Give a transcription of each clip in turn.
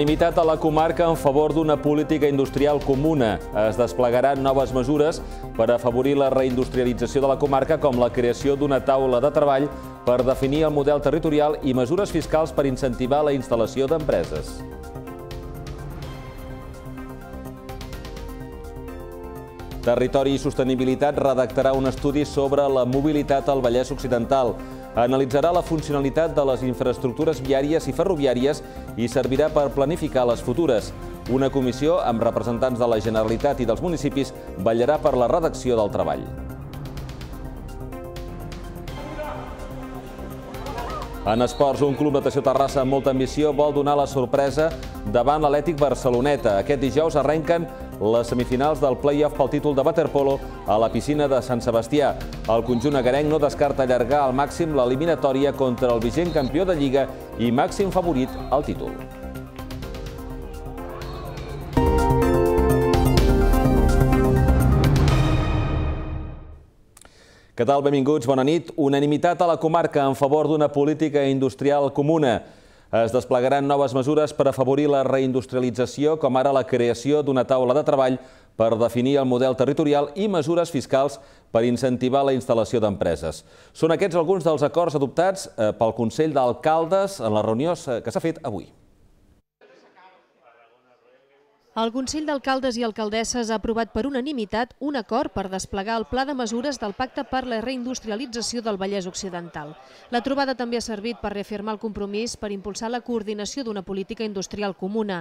Unanimitat a la comarca en favor d'una política industrial comuna. Es desplegaran noves mesures per afavorir la reindustrialització de la comarca, com la creació d'una taula de treball per definir el model territorial i mesures fiscals per incentivar la instal·lació d'empreses. Territori i Sostenibilitat redactarà un estudi sobre la mobilitat al Vallès Occidental analitzarà la funcionalitat de les infraestructures viàries i ferroviàries i servirà per planificar les futures. Una comissió amb representants de la Generalitat i dels municipis ballarà per la redacció del treball. En esports, un club natació Terrassa amb molta ambició vol donar la sorpresa davant l'Atlètic Barceloneta. Aquest dijous arrenquen les semifinals del play-off pel títol de waterpolo a la piscina de Sant Sebastià. El conjunt agarenc no descarta allargar al màxim l'eliminatòria contra el vigent campió de Lliga i màxim favorit al títol. Què tal? Benvinguts, bona nit. Unanimitat a la comarca en favor d'una política industrial comuna. Es desplegaran noves mesures per afavorir la reindustrialització, com ara la creació d'una taula de treball per definir el model territorial i mesures fiscals per incentivar la instal·lació d'empreses. Són aquests alguns dels acords adoptats eh, pel Consell d'Alcaldes en la reunió eh, que s'ha fet avui. El Consell d'Alcaldes i Alcaldesses ha aprovat per unanimitat un acord per desplegar el pla de mesures del Pacte per la Reindustrialització del Vallès Occidental. La trobada també ha servit per reafirmar el compromís per impulsar la coordinació d'una política industrial comuna.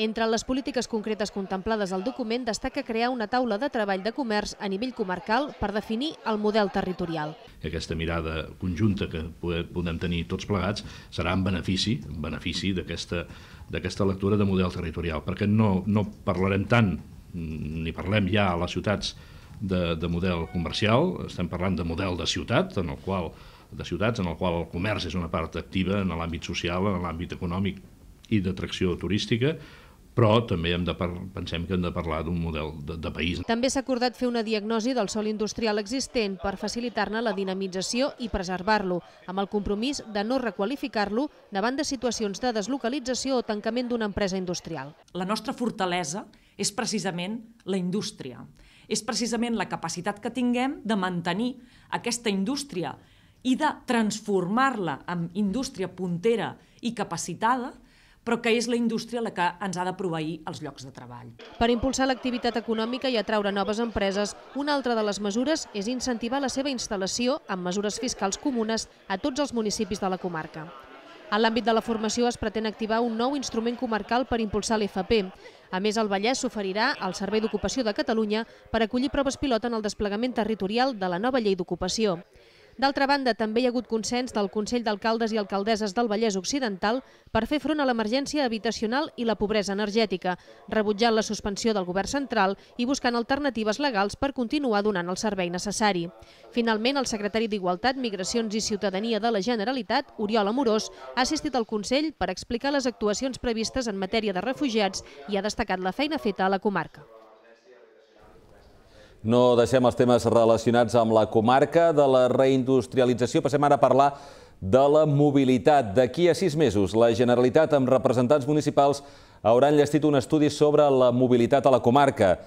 Entre les polítiques concretes contemplades al document destaca crear una taula de treball de comerç a nivell comarcal per definir el model territorial. Aquesta mirada conjunta que podem tenir tots plegats serà en benefici benefici d'aquesta d'aquesta lectura de model territorial, perquè no, no parlarem tant, mm, ni parlem ja a les ciutats de, de model comercial, estem parlant de model de ciutat, en el qual de ciutats en el qual el comerç és una part activa en l'àmbit social, en l'àmbit econòmic i d'atracció turística, però també hem de par... pensem que hem de parlar d'un model de, de país. També s'ha acordat fer una diagnosi del sòl industrial existent per facilitar-ne la dinamització i preservar-lo, amb el compromís de no requalificar-lo davant de situacions de deslocalització o tancament d'una empresa industrial. La nostra fortalesa és precisament la indústria. És precisament la capacitat que tinguem de mantenir aquesta indústria i de transformar-la en indústria puntera i capacitada però que és la indústria la que ens ha de proveir els llocs de treball. Per impulsar l'activitat econòmica i atraure noves empreses, una altra de les mesures és incentivar la seva instal·lació amb mesures fiscals comunes a tots els municipis de la comarca. En l'àmbit de la formació es pretén activar un nou instrument comarcal per impulsar l'FP. A més, el Vallès s'oferirà al Servei d'Ocupació de Catalunya per acollir proves pilot en el desplegament territorial de la nova llei d'ocupació. D'altra banda, també hi ha hagut consens del Consell d'Alcaldes i Alcaldesses del Vallès Occidental per fer front a l'emergència habitacional i la pobresa energètica, rebutjant la suspensió del govern central i buscant alternatives legals per continuar donant el servei necessari. Finalment, el secretari d'Igualtat, Migracions i Ciutadania de la Generalitat, Oriol Amorós, ha assistit al Consell per explicar les actuacions previstes en matèria de refugiats i ha destacat la feina feta a la comarca. No deixem els temes relacionats amb la comarca de la reindustrialització. Passem ara a parlar de la mobilitat. D'aquí a sis mesos, la Generalitat amb representants municipals haurà enllestit un estudi sobre la mobilitat a la comarca.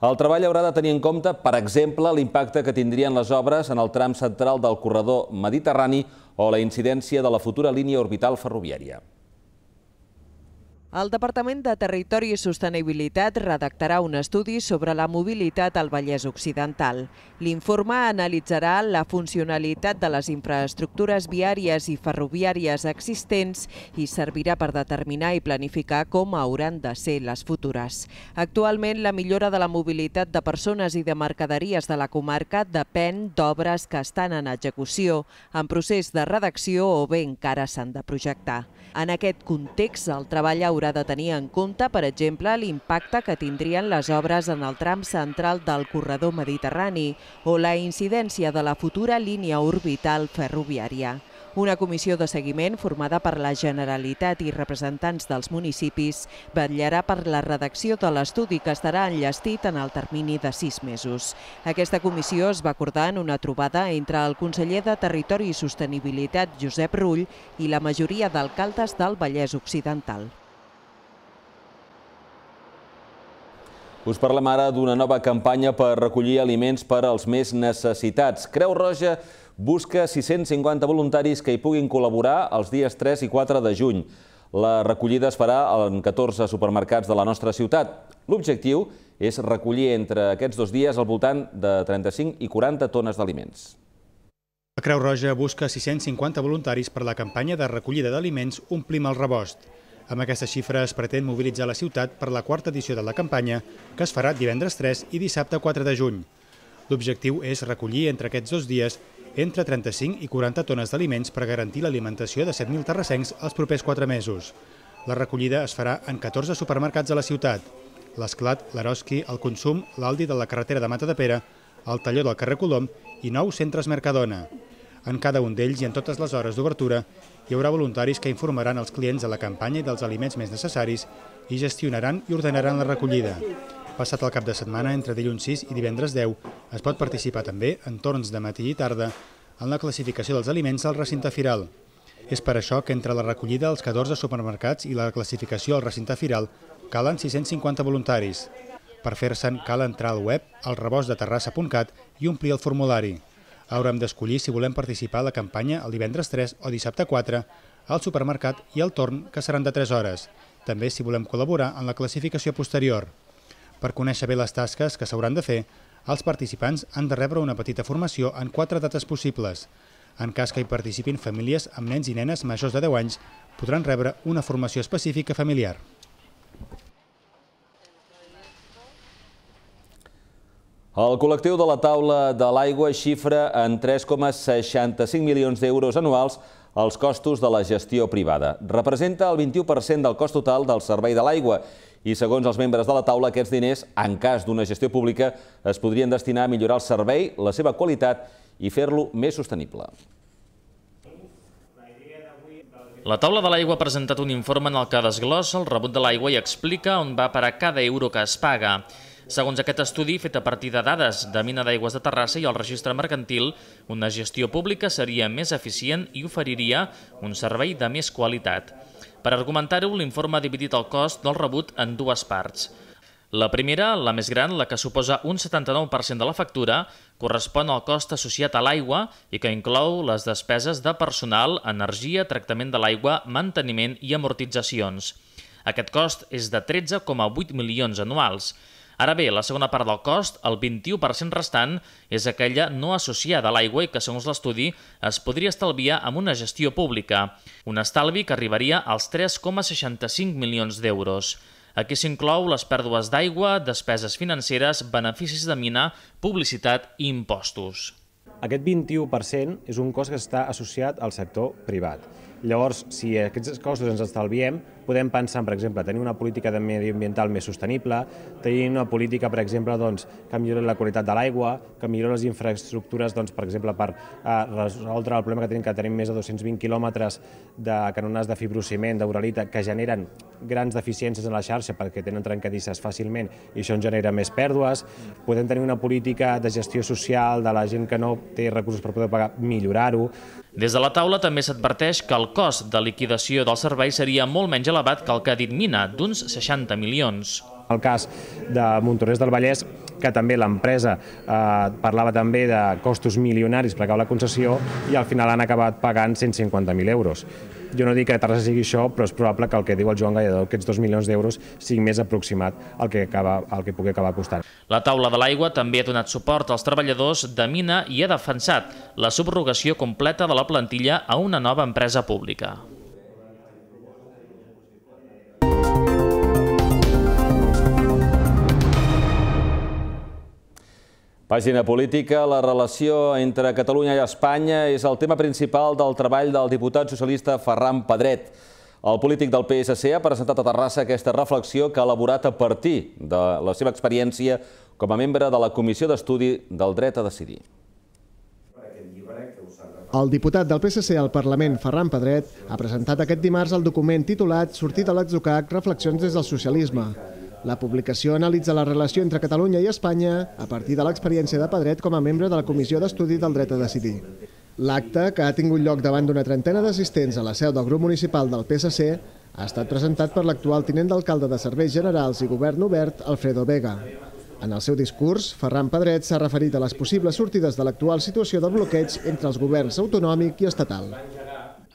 El treball haurà de tenir en compte, per exemple, l'impacte que tindrien les obres en el tram central del corredor mediterrani o la incidència de la futura línia orbital ferroviària. El Departament de Territori i Sostenibilitat redactarà un estudi sobre la mobilitat al Vallès Occidental. L'informe analitzarà la funcionalitat de les infraestructures viàries i ferroviàries existents i servirà per determinar i planificar com hauran de ser les futures. Actualment, la millora de la mobilitat de persones i de mercaderies de la comarca depèn d'obres que estan en execució, en procés de redacció o bé encara s'han de projectar. En aquest context, el treball haurà de tenir en compte, per exemple, l'impacte que tindrien les obres en el tram central del corredor mediterrani o la incidència de la futura línia orbital ferroviària. Una comissió de seguiment formada per la Generalitat i representants dels municipis vetllarà per la redacció de l'estudi que estarà enllestit en el termini de sis mesos. Aquesta comissió es va acordar en una trobada entre el conseller de Territori i Sostenibilitat, Josep Rull, i la majoria d'alcaldes del Vallès Occidental. Us parlem ara d'una nova campanya per recollir aliments per als més necessitats. Creu Roja busca 650 voluntaris que hi puguin col·laborar els dies 3 i 4 de juny. La recollida es farà en 14 supermercats de la nostra ciutat. L'objectiu és recollir entre aquests dos dies al voltant de 35 i 40 tones d'aliments. La Creu Roja busca 650 voluntaris per la campanya de recollida d'aliments Omplim el rebost. Amb aquesta xifra es pretén mobilitzar la ciutat per la quarta edició de la campanya, que es farà divendres 3 i dissabte 4 de juny. L'objectiu és recollir entre aquests dos dies entre 35 i 40 tones d'aliments per garantir l'alimentació de 7.000 terrassencs els propers 4 mesos. La recollida es farà en 14 supermercats de la ciutat. L'Esclat, l'Eroski, el Consum, l'Aldi de la carretera de Mata de Pere, el Talló del carrer Colom i 9 centres Mercadona. En cada un d'ells i en totes les hores d'obertura hi haurà voluntaris que informaran els clients de la campanya i dels aliments més necessaris i gestionaran i ordenaran la recollida passat el cap de setmana entre dilluns 6 i divendres 10. Es pot participar també en torns de matí i tarda en la classificació dels aliments al recinte firal. És per això que entre la recollida als 14 supermercats i la classificació al recinte firal calen 650 voluntaris. Per fer-se'n cal entrar al web al rebosdeterrassa.cat i omplir el formulari. Haurem d'escollir si volem participar a la campanya el divendres 3 o dissabte 4 al supermercat i al torn, que seran de 3 hores. També si volem col·laborar en la classificació posterior. Per conèixer bé les tasques que s'hauran de fer, els participants han de rebre una petita formació en quatre dates possibles. En cas que hi participin famílies amb nens i nenes majors de 10 anys, podran rebre una formació específica familiar. El col·lectiu de la taula de l'aigua xifra en 3,65 milions d'euros anuals els costos de la gestió privada. Representa el 21% del cost total del servei de l'aigua i, segons els membres de la taula, aquests diners, en cas d'una gestió pública, es podrien destinar a millorar el servei, la seva qualitat i fer-lo més sostenible. La taula de l'aigua ha presentat un informe en el que desglossa el rebut de l'aigua i explica on va parar cada euro que es paga. Segons aquest estudi, fet a partir de dades de Mina d'Aigües de Terrassa i el registre mercantil, una gestió pública seria més eficient i oferiria un servei de més qualitat. Per argumentar-ho, l'informe ha dividit el cost del rebut en dues parts. La primera, la més gran, la que suposa un 79% de la factura, correspon al cost associat a l'aigua i que inclou les despeses de personal, energia, tractament de l'aigua, manteniment i amortitzacions. Aquest cost és de 13,8 milions anuals. Ara bé, la segona part del cost, el 21% restant, és aquella no associada a l'aigua i que, segons l'estudi, es podria estalviar amb una gestió pública, un estalvi que arribaria als 3,65 milions d'euros. Aquí s'inclou les pèrdues d'aigua, despeses financeres, beneficis de mina, publicitat i impostos. Aquest 21% és un cost que està associat al sector privat. Llavors, si aquests costos ens estalviem, podem pensar, per exemple, tenir una política de ambiental més sostenible, tenir una política, per exemple, doncs, que millori la qualitat de l'aigua, que millori les infraestructures, doncs, per exemple, per eh, resoldre el problema que tenim, que tenim més de 220 quilòmetres de canonades de fibrociment, d'uralita, que generen grans deficiències en la xarxa perquè tenen trencadisses fàcilment i això en genera més pèrdues. Podem tenir una política de gestió social de la gent que no té recursos per poder pagar, millorar-ho. Des de la taula també s'adverteix que el cost de liquidació del servei seria molt menys elevat que el que ha dit Mina, d'uns 60 milions. El cas de Montornès del Vallès, que també l'empresa eh, parlava també de costos milionaris per acabar la concessió i al final han acabat pagant 150.000 euros. Jo no dic que Terrassa sigui això, però és probable que el que diu el Joan Gallador, aquests 2 milions d'euros, sigui més aproximat al que, acaba, al que pugui acabar costant. La taula de l'aigua també ha donat suport als treballadors de mina i ha defensat la subrogació completa de la plantilla a una nova empresa pública. Pàgina política, la relació entre Catalunya i Espanya és el tema principal del treball del diputat socialista Ferran Pedret. El polític del PSC ha presentat a Terrassa aquesta reflexió que ha elaborat a partir de la seva experiència com a membre de la Comissió d'Estudi del Dret a Decidir. El diputat del PSC al Parlament, Ferran Pedret, ha presentat aquest dimarts el document titulat Sortir de l'atzucac, reflexions des del socialisme, la publicació analitza la relació entre Catalunya i Espanya a partir de l'experiència de Pedret com a membre de la Comissió d'Estudi del Dret a Decidir. L'acte, que ha tingut lloc davant d'una trentena d'assistents a la seu del grup municipal del PSC, ha estat presentat per l'actual tinent d'alcalde de Serveis Generals i Govern Obert, Alfredo Vega. En el seu discurs, Ferran Pedret s'ha referit a les possibles sortides de l'actual situació de bloqueig entre els governs autonòmic i estatal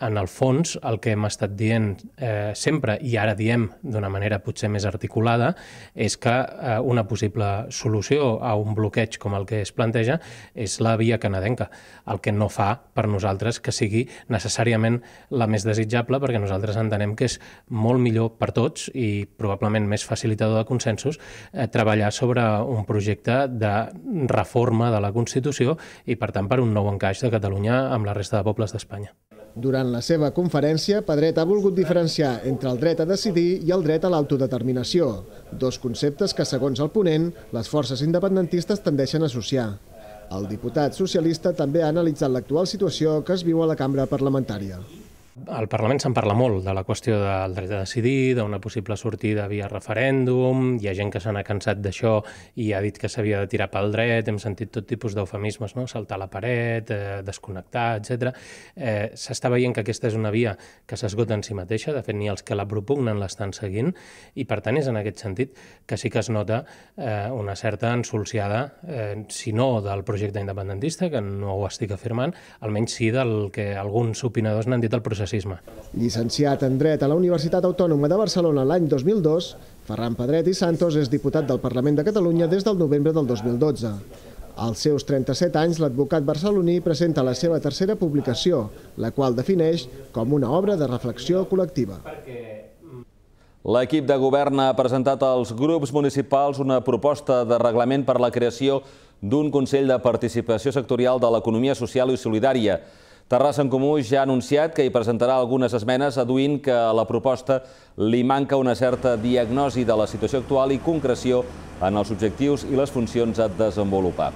en el fons, el que hem estat dient eh, sempre, i ara diem d'una manera potser més articulada, és que eh, una possible solució a un bloqueig com el que es planteja és la via canadenca, el que no fa per nosaltres que sigui necessàriament la més desitjable, perquè nosaltres entenem que és molt millor per tots i probablement més facilitador de consensos eh, treballar sobre un projecte de reforma de la Constitució i, per tant, per un nou encaix de Catalunya amb la resta de pobles d'Espanya. Durant en la seva conferència, Pedret ha volgut diferenciar entre el dret a decidir i el dret a l'autodeterminació, dos conceptes que, segons el ponent, les forces independentistes tendeixen a associar. El diputat socialista també ha analitzat l'actual situació que es viu a la cambra parlamentària. Al Parlament se'n parla molt de la qüestió del dret a decidir, d'una possible sortida via referèndum, hi ha gent que se n'ha cansat d'això i ha dit que s'havia de tirar pel dret, hem sentit tot tipus d'eufemismes, no? saltar la paret, eh, desconnectar, etc. Eh, S'està veient que aquesta és una via que s'esgota en si mateixa, de fet ni els que la propugnen l'estan seguint, i per tant és en aquest sentit que sí que es nota eh, una certa ensolciada, eh, si no del projecte independentista, que no ho estic afirmant, almenys sí del que alguns opinadors n'han dit el procés processisme. Llicenciat en Dret a la Universitat Autònoma de Barcelona l'any 2002, Ferran Pedret i Santos és diputat del Parlament de Catalunya des del novembre del 2012. Als seus 37 anys, l'advocat barceloní presenta la seva tercera publicació, la qual defineix com una obra de reflexió col·lectiva. L'equip de govern ha presentat als grups municipals una proposta de reglament per la creació d'un Consell de Participació Sectorial de l'Economia Social i Solidària. Terrassa en Comú ja ha anunciat que hi presentarà algunes esmenes, aduint que a la proposta li manca una certa diagnosi de la situació actual i concreció en els objectius i les funcions a desenvolupar.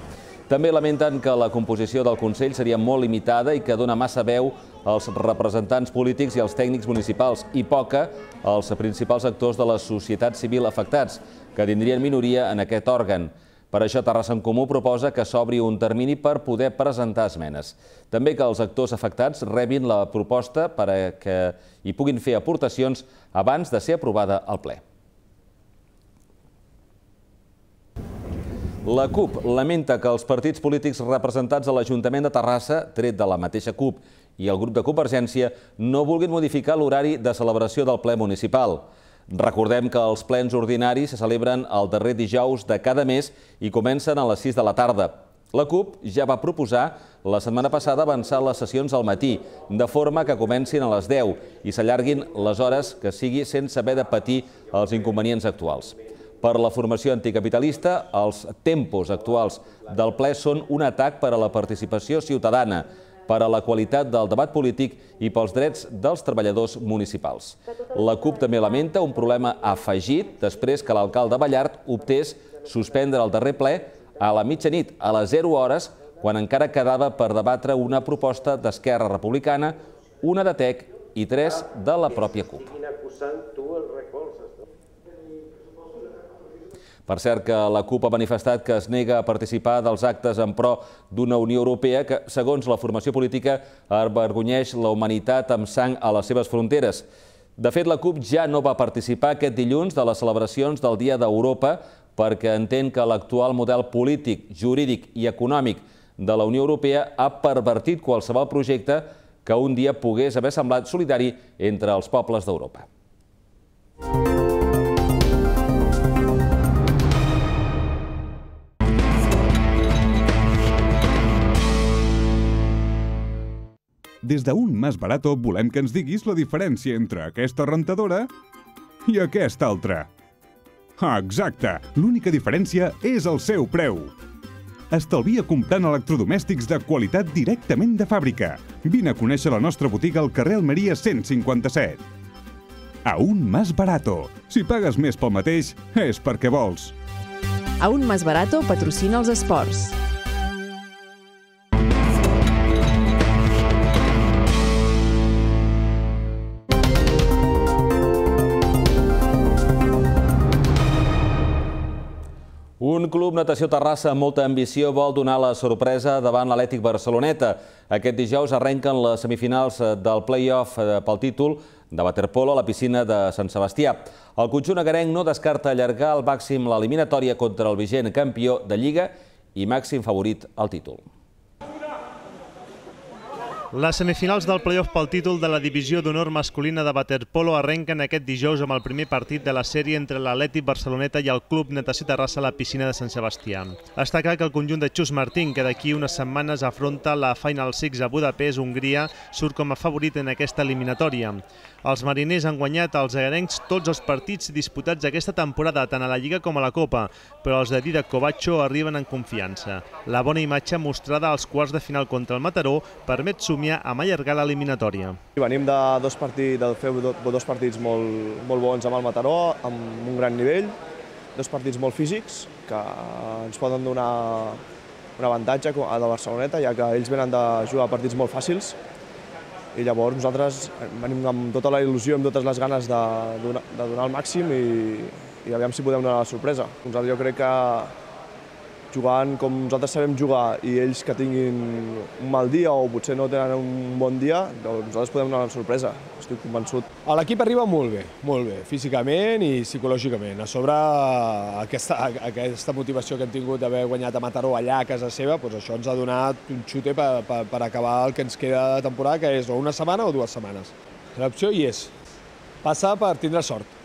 També lamenten que la composició del Consell seria molt limitada i que dona massa veu als representants polítics i als tècnics municipals i poca als principals actors de la societat civil afectats, que tindrien minoria en aquest òrgan. Per això Terrassa en Comú proposa que s'obri un termini per poder presentar esmenes. També que els actors afectats rebin la proposta per a que hi puguin fer aportacions abans de ser aprovada al ple. La CUP lamenta que els partits polítics representats a l'Ajuntament de Terrassa, tret de la mateixa CUP i el grup de Convergència, no vulguin modificar l'horari de celebració del ple municipal. Recordem que els plens ordinaris se celebren el darrer dijous de cada mes i comencen a les 6 de la tarda. La CUP ja va proposar la setmana passada avançar les sessions al matí, de forma que comencin a les 10 i s'allarguin les hores que sigui sense haver de patir els inconvenients actuals. Per la formació anticapitalista, els tempos actuals del ple són un atac per a la participació ciutadana, per a la qualitat del debat polític i pels drets dels treballadors municipals. La CUP també lamenta un problema afegit després que l'alcalde Ballart optés suspendre el darrer ple a la mitjanit, a les 0 hores, quan encara quedava per debatre una proposta d'Esquerra Republicana, una de TEC i tres de la pròpia CUP. Per cert que la CUP ha manifestat que es nega a participar dels actes en pro d'una Unió Europea que, segons la formació política, avergonyeix la humanitat amb sang a les seves fronteres. De fet, la CUP ja no va participar aquest dilluns de les celebracions del Dia d'Europa perquè entén que l'actual model polític, jurídic i econòmic de la Unió Europea ha pervertit qualsevol projecte que un dia pogués haver semblat solidari entre els pobles d'Europa. Música Des d'un Mas Barato volem que ens diguis la diferència entre aquesta rentadora i aquesta altra. Exacte! L'única diferència és el seu preu. Estalvia comptant electrodomèstics de qualitat directament de fàbrica. Vine a conèixer la nostra botiga al carrer Almeria 157. A un Mas Barato. Si pagues més pel mateix, és perquè vols. A un Mas Barato patrocina els esports. Club Natació Terrassa amb molta ambició vol donar la sorpresa davant l'Atlètic Barceloneta. Aquest dijous arrenquen les semifinals eh, del play-off eh, pel títol de Waterpolo a la piscina de Sant Sebastià. El conjunt agarenc no descarta allargar al màxim l'eliminatòria contra el vigent campió de Lliga i màxim favorit al títol. Les semifinals del playoff pel títol de la divisió d'honor masculina de waterpolo arrenquen aquest dijous amb el primer partit de la sèrie entre l'Atlètic Barceloneta i el Club Natació Terrassa a la piscina de Sant Sebastià. Està clar que el conjunt de Xus Martín, que d'aquí unes setmanes afronta la Final Six a Budapest, Hongria, surt com a favorit en aquesta eliminatòria. Els mariners han guanyat als agarencs tots els partits disputats aquesta temporada, tant a la Lliga com a la Copa, però els de Didac Covacho arriben en confiança. La bona imatge mostrada als quarts de final contra el Mataró permet sumir somia amb allargar l'eliminatòria. Venim de dos partits, de fer dos partits molt, molt bons amb el Mataró, amb un gran nivell, dos partits molt físics que ens poden donar un avantatge a la Barceloneta, ja que ells venen de jugar partits molt fàcils i llavors nosaltres venim amb tota la il·lusió, amb totes les ganes de, donar, de donar el màxim i, i aviam si podem donar la sorpresa. Nosaltres jo crec que jugant com nosaltres sabem jugar i ells que tinguin un mal dia o potser no tenen un bon dia, doncs nosaltres podem donar una sorpresa, estic convençut. L'equip arriba molt bé, molt bé, físicament i psicològicament. A sobre aquesta, aquesta motivació que hem tingut d'haver guanyat a Mataró allà a casa seva, doncs això ens ha donat un xute per, per, per acabar el que ens queda de temporada, que és o una setmana o dues setmanes. L'opció hi és. Passa per tindre sort.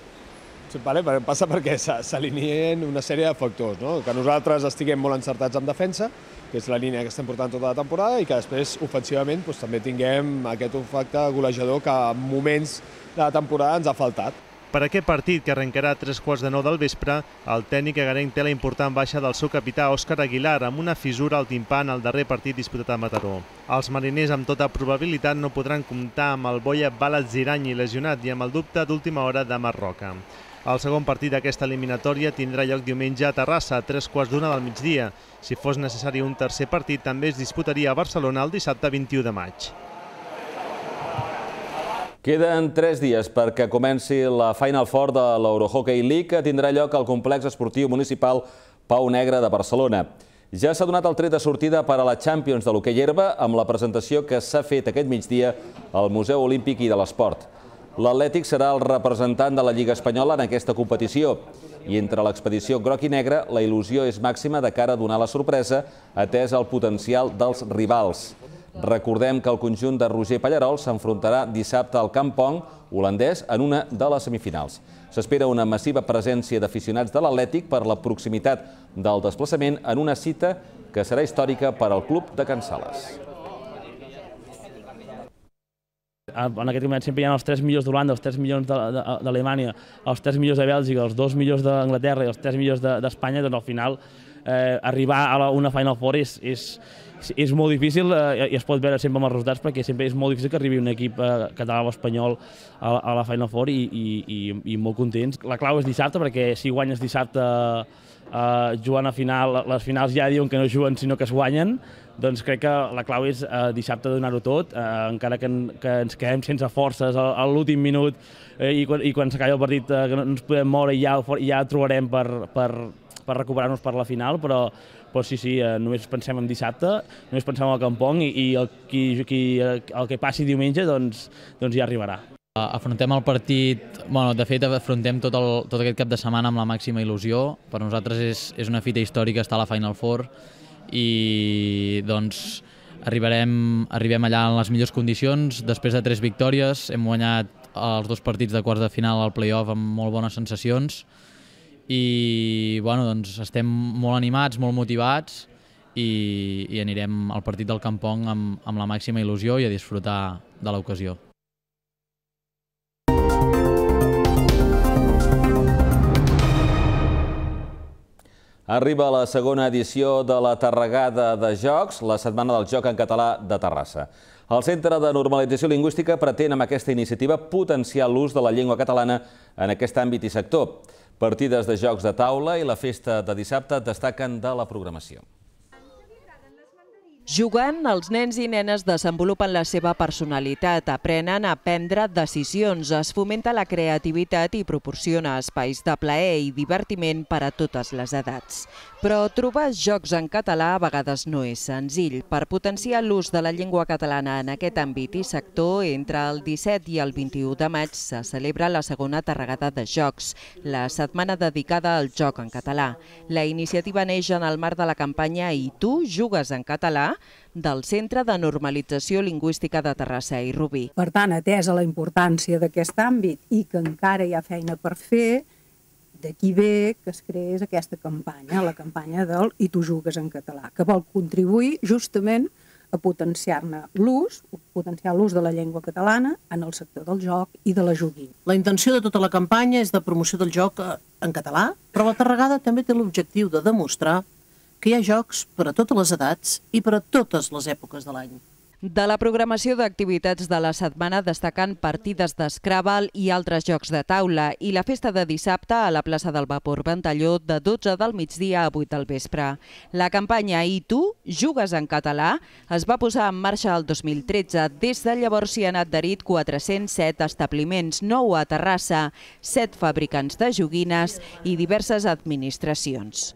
Sí, vale, passa perquè s'alineen una sèrie de factors, no? que nosaltres estiguem molt encertats en defensa, que és la línia que estem portant tota la temporada, i que després, ofensivament, doncs, també tinguem aquest efecte golejador que en moments de la temporada ens ha faltat. Per aquest partit, que arrencarà a tres quarts de nou del vespre, el tècnic agarenc té la important baixa del seu capità Òscar Aguilar amb una fissura al en al darrer partit disputat a Mataró. Els mariners amb tota probabilitat no podran comptar amb el boia Balazirany lesionat i amb el dubte d'última hora de Marroca. El segon partit d'aquesta eliminatòria tindrà lloc diumenge a Terrassa, a tres quarts d'una del migdia. Si fos necessari un tercer partit, també es disputaria a Barcelona el dissabte 21 de maig. Queden tres dies perquè comenci la Final Four de l'Eurohockey League que tindrà lloc al complex esportiu municipal Pau Negre de Barcelona. Ja s'ha donat el tret de sortida per a la Champions de l'hoquei herba amb la presentació que s'ha fet aquest migdia al Museu Olímpic i de l'Esport. L'Atlètic serà el representant de la Lliga Espanyola en aquesta competició i entre l'expedició groc i negre la il·lusió és màxima de cara a donar la sorpresa atès el potencial dels rivals. Recordem que el conjunt de Roger Pallarol s'enfrontarà dissabte al Campong holandès en una de les semifinals. S'espera una massiva presència d'aficionats de l'Atlètic per la proximitat del desplaçament en una cita que serà històrica per al club de Can Sales. en aquest moment sempre hi ha els 3 millors d'Holanda, els 3 millors d'Alemanya, els 3 millors de Bèlgica, els 2 millors d'Anglaterra i els 3 millors d'Espanya, doncs al final eh, arribar a la, una Final Four és, és, és molt difícil eh, i es pot veure sempre amb els resultats perquè sempre és molt difícil que arribi un equip eh, català o espanyol a, a la Final Four i, i, i, i molt contents. La clau és dissabte perquè si guanyes dissabte eh, jugant a final, les finals ja diuen que no juguen sinó que es guanyen, doncs crec que la clau és eh, dissabte donar-ho tot, eh, encara que, en, que ens quedem sense forces a, a l'últim minut eh, i quan, i quan s'acabi el partit eh, que no ens podem moure i ja, ja trobarem per, per, per recuperar-nos per la final, però, però sí, sí, eh, només pensem en dissabte, només pensem en el Campong i, i el, qui, qui, el que passi diumenge doncs, doncs ja arribarà. Eh, afrontem el partit, bueno, de fet afrontem tot, el, tot aquest cap de setmana amb la màxima il·lusió. Per nosaltres és, és una fita històrica estar a la Final Four i doncs arribarem, arribem allà en les millors condicions. Després de tres victòries hem guanyat els dos partits de quarts de final al playoff amb molt bones sensacions i bueno, doncs estem molt animats, molt motivats i, i anirem al partit del Campong amb, amb la màxima il·lusió i a disfrutar de l'ocasió. Arriba la segona edició de la Tarragada de Jocs, la Setmana del Joc en Català de Terrassa. El Centre de Normalització Lingüística pretén amb aquesta iniciativa potenciar l'ús de la llengua catalana en aquest àmbit i sector. Partides de jocs de taula i la festa de dissabte destaquen de la programació. Jugant, els nens i nenes desenvolupen la seva personalitat, aprenen a prendre decisions, es fomenta la creativitat i proporciona espais de plaer i divertiment per a totes les edats. Però trobar jocs en català a vegades no és senzill. Per potenciar l'ús de la llengua catalana en aquest àmbit i sector, entre el 17 i el 21 de maig se celebra la segona terregada de jocs, la setmana dedicada al joc en català. La iniciativa neix en el marc de la campanya I tu jugues en català, del Centre de Normalització Lingüística de Terrassa i Rubí. Per tant, atesa la importància d'aquest àmbit i que encara hi ha feina per fer, d'aquí ve que es creés aquesta campanya, la campanya del I tu jugues en català, que vol contribuir justament a potenciar-ne l'ús, potenciar l'ús de la llengua catalana en el sector del joc i de la joguina. La intenció de tota la campanya és de promoció del joc eh, en català, però la Tarragada també té l'objectiu de demostrar que hi ha jocs per a totes les edats i per a totes les èpoques de l'any. De la programació d'activitats de la setmana destaquen partides d'escràbal i altres jocs de taula i la festa de dissabte a la plaça del Vapor Ventalló de 12 del migdia a 8 del vespre. La campanya I tu, jugues en català, es va posar en marxa el 2013. Des de llavors s'hi han adherit 407 establiments, 9 a Terrassa, 7 fabricants de joguines i diverses administracions.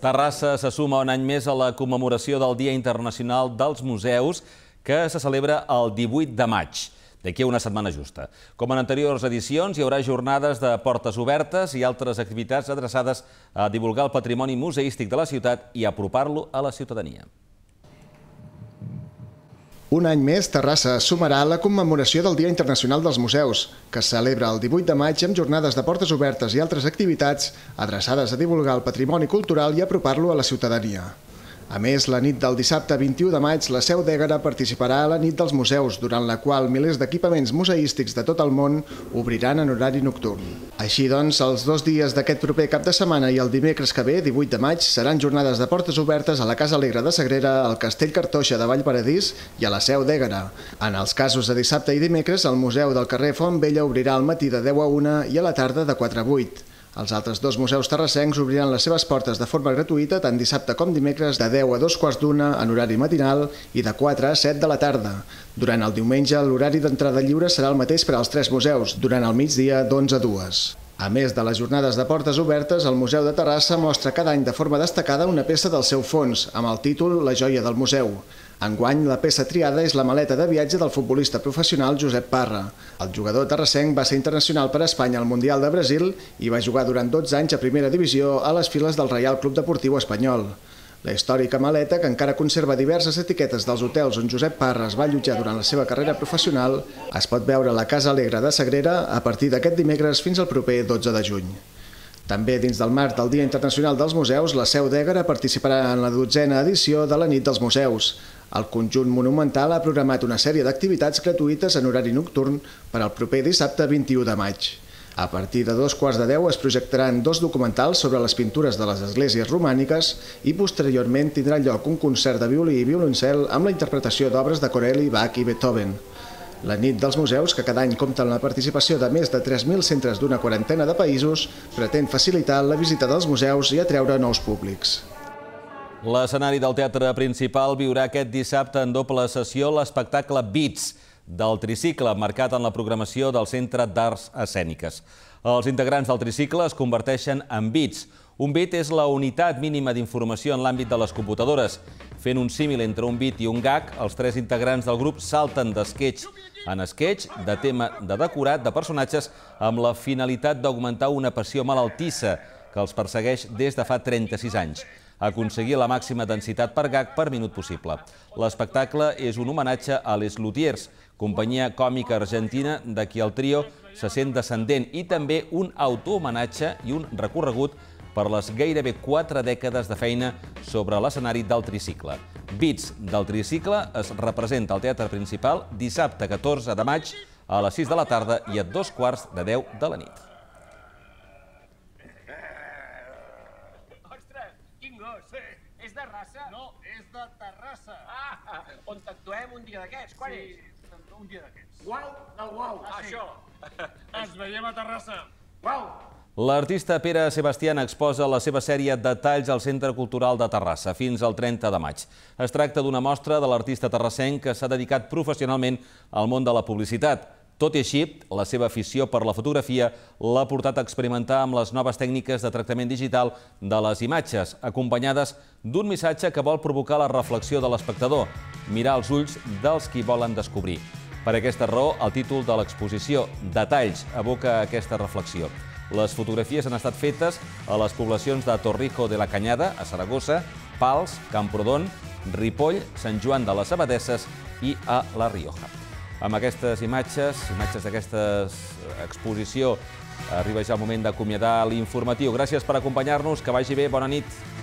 Terrassa se suma un any més a la commemoració del Dia Internacional dels Museus, que se celebra el 18 de maig, d'aquí a una setmana justa. Com en anteriors edicions, hi haurà jornades de portes obertes i altres activitats adreçades a divulgar el patrimoni museístic de la ciutat i apropar-lo a la ciutadania. Un any més, Terrassa sumarà la commemoració del Dia Internacional dels Museus, que es celebra el 18 de maig amb jornades de portes obertes i altres activitats adreçades a divulgar el patrimoni cultural i apropar-lo a la ciutadania. A més, la nit del dissabte 21 de maig, la Seu d'Ègara participarà a la nit dels museus, durant la qual milers d'equipaments museístics de tot el món obriran en horari nocturn. Així doncs, els dos dies d'aquest proper cap de setmana i el dimecres que ve, 18 de maig, seran jornades de portes obertes a la Casa Alegre de Sagrera, al Castell Cartoixa de Vallparadís i a la Seu d'Ègara. En els casos de dissabte i dimecres, el Museu del carrer Font Vella obrirà al matí de 10 a 1 i a la tarda de 4 a 8. Els altres dos museus terrassencs obriran les seves portes de forma gratuïta tant dissabte com dimecres de 10 a 2 quarts d'una en horari matinal i de 4 a 7 de la tarda. Durant el diumenge, l'horari d'entrada lliure serà el mateix per als tres museus, durant el migdia d'11 a 2. A més de les jornades de portes obertes, el Museu de Terrassa mostra cada any de forma destacada una peça del seu fons, amb el títol La joia del museu. Enguany, la peça triada és la maleta de viatge del futbolista professional Josep Parra. El jugador terrassenc va ser internacional per Espanya al Mundial de Brasil i va jugar durant 12 anys a primera divisió a les files del Reial Club Deportiu Espanyol. La històrica maleta, que encara conserva diverses etiquetes dels hotels on Josep Parra es va allotjar durant la seva carrera professional, es pot veure a la Casa Alegre de Sagrera a partir d'aquest dimecres fins al proper 12 de juny. També dins del marc del Dia Internacional dels Museus, la Seu d'Ègara participarà en la dotzena edició de la Nit dels Museus. El conjunt monumental ha programat una sèrie d'activitats gratuïtes en horari nocturn per al proper dissabte 21 de maig. A partir de dos quarts de deu es projectaran dos documentals sobre les pintures de les esglésies romàniques i posteriorment tindrà lloc un concert de violí i violoncel amb la interpretació d'obres de Corelli, Bach i Beethoven. La nit dels museus, que cada any compta amb la participació de més de 3.000 centres d'una quarantena de països, pretén facilitar la visita dels museus i atreure nous públics. L'escenari del Teatre Principal viurà aquest dissabte en doble sessió l'espectacle Bits del tricicle, marcat en la programació del Centre d'Arts Escèniques. Els integrants del tricicle es converteixen en bits. Un bit és la unitat mínima d'informació en l'àmbit de les computadores. Fent un símil entre un bit i un gag, els tres integrants del grup salten d'esquets en esquets, de tema de decorat de personatges amb la finalitat d'augmentar una passió malaltissa que els persegueix des de fa 36 anys aconseguir la màxima densitat per gag per minut possible. L'espectacle és un homenatge a Les Lutiers, companyia còmica argentina de qui el trio se sent descendent i també un autohomenatge i un recorregut per les gairebé quatre dècades de feina sobre l'escenari del tricicle. Bits del tricicle es representa al Teatre Principal dissabte 14 de maig a les 6 de la tarda i a dos quarts de 10 de la nit. contactuem un dia d'aquests. Quan sí, és? un dia d'aquests. Guau del guau. Ah, sí. Això. Ens veiem a Terrassa. Guau. L'artista Pere Sebastián exposa la seva sèrie Detalls al Centre Cultural de Terrassa fins al 30 de maig. Es tracta d'una mostra de l'artista terrassenc que s'ha dedicat professionalment al món de la publicitat. Tot i així, la seva afició per la fotografia l'ha portat a experimentar amb les noves tècniques de tractament digital de les imatges, acompanyades d'un missatge que vol provocar la reflexió de l'espectador, mirar els ulls dels qui volen descobrir. Per aquesta raó, el títol de l'exposició, Detalls, evoca aquesta reflexió. Les fotografies han estat fetes a les poblacions de Torrijo de la Canyada, a Saragossa, Pals, Camprodon, Ripoll, Sant Joan de les Abadesses i a La Rioja amb aquestes imatges, imatges d'aquesta eh, exposició, arriba ja el moment d'acomiadar l'informatiu. Gràcies per acompanyar-nos, que vagi bé, bona nit.